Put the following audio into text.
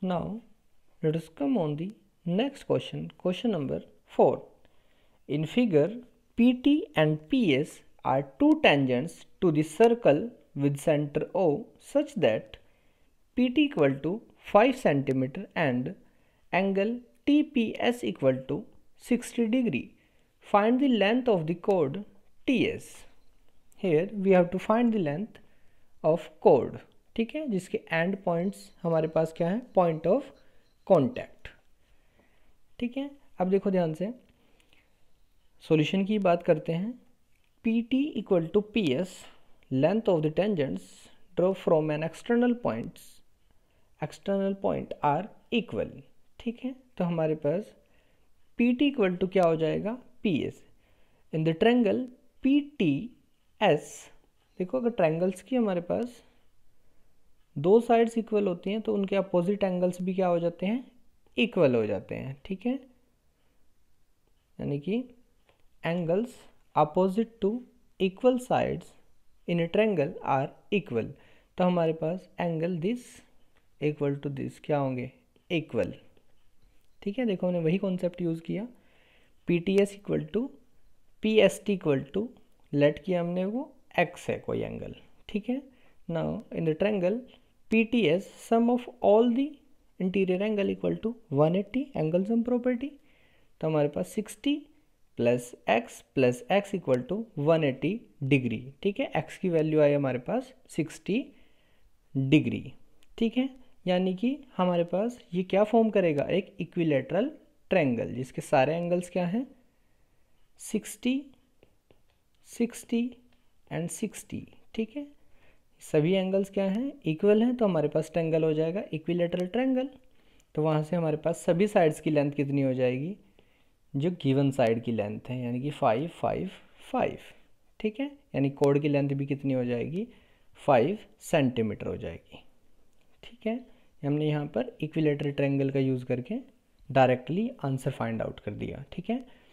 Now let us come on the next question, question number 4. In figure, PT and PS are two tangents to the circle with center O such that PT equal to 5 cm and angle TPS equal to 60 degree. Find the length of the chord TS. Here we have to find the length of chord. ठीक है जिसके and points हमारे पास क्या है point of contact ठीक है अब देखो ध्यान से सॉल्यूशन की बात करते हैं P T equal to P S length of the tangents draw from an external points external point are equal ठीक है तो हमारे पास पी टी इक्वल टू क्या हो जाएगा P S in the triangle P T S देखो अगर ट्रैंगल्स की हमारे पास दो साइड्स इक्वल होती हैं तो उनके अपोजिट एंगल्स भी क्या हो जाते हैं इक्वल हो जाते हैं ठीक है यानी कि angles opposite to equal sides in a triangle are equal तो हमारे पास angle this equal to this क्या होंगे इक्वल ठीक है देखो हमने वही कॉन्सेप्ट यूज़ किया P T S equal to P S T equal to let किया हमने वो एक्स है कोई एंगल ठीक है ना in the triangle PTS sum of all the interior angle equal to one 180 angle sum property तो हमारे पास sixty plus X plus X equal to one 180 degree ठीक है एक्स की वैल्यू आई हमारे पास सिक्सटी डिग्री ठीक है यानी कि हमारे पास ये क्या फॉर्म करेगा एक इक्विलेटरल ट्रैंगल जिसके सारे एंगल्स क्या हैं सिक्सटी सिक्सटी एंड सिक्सटी ठीक है सभी एंगल्स क्या हैं इक्वल हैं तो हमारे पास ट्रेंगल हो जाएगा इक्विलेटरल ट्रेंगल तो वहाँ से हमारे पास सभी साइड्स की लेंथ कितनी हो जाएगी जो गिवन साइड की लेंथ है यानी कि फाइव फाइव फाइव ठीक है यानी कोड की लेंथ भी कितनी हो जाएगी फाइव सेंटीमीटर हो जाएगी ठीक है हमने यहाँ पर इक्विलेटरल ट्रेंगल का यूज़ करके डायरेक्टली आंसर फाइंड आउट कर दिया ठीक है